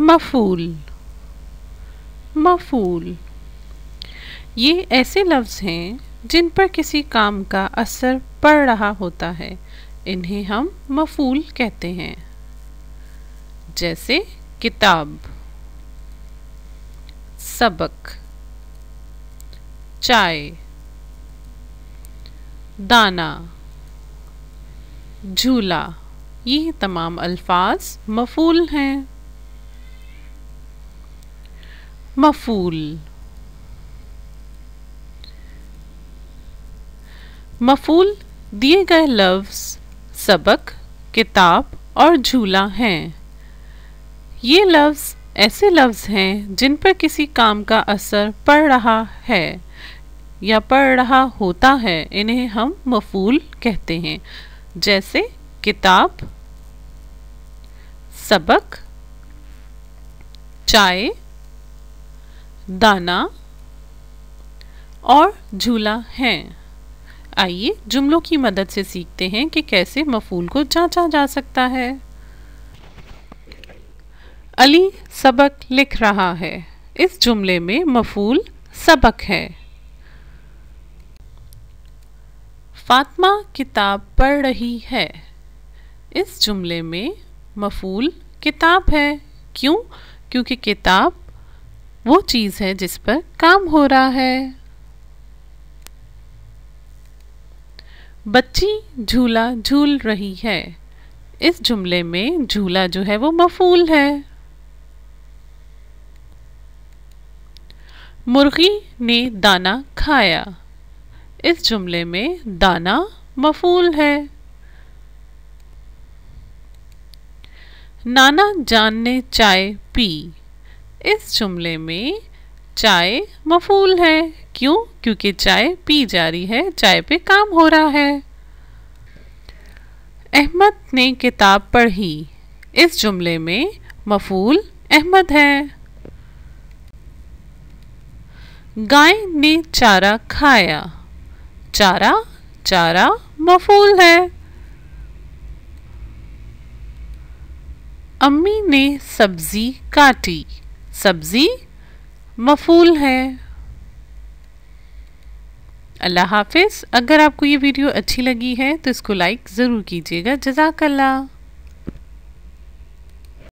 मफूल मफूल ये ऐसे लफ्ज़ हैं जिन पर किसी काम का असर पड़ रहा होता है इन्हें हम मफूल कहते हैं जैसे किताब सबक चाय दाना झूला ये तमाम अल्फाज मफूल हैं मफूल मफूल दिए गए लफ्ज़ सबक किताब और झूला हैं ये लफ्ज़ ऐसे लफ्ज़ हैं जिन पर किसी काम का असर पड़ रहा है या पड़ रहा होता है इन्हें हम मफूल कहते हैं जैसे किताब सबक चाय दाना और झूला है आइए जुमलों की मदद से सीखते हैं कि कैसे मफूल को जांचा जा सकता है अली सबक लिख रहा है इस जुमले में मफूल सबक है फातमा किताब पढ़ रही है इस जुमले में मफूल किताब है क्यों क्योंकि किताब वो चीज़ है जिस पर काम हो रहा है बच्ची झूला झूल रही है इस जुमले में झूला जो है वो मफूल है मुर्गी ने दाना खाया इस जुमले में दाना मफूल है नाना जान ने चाय पी इस जुमले में चाय मफूल है क्यों क्योंकि चाय पी जा रही है चाय पे काम हो रहा है अहमद ने किताब पढ़ी इस जुमले में मफूल अहमद है गाय ने चारा खाया चारा चारा मफूल है अम्मी ने सब्जी काटी सब्ज़ी मफूल है अल्लाह हाफिज़ अगर आपको ये वीडियो अच्छी लगी है तो इसको लाइक ज़रूर कीजिएगा जजाकल्ला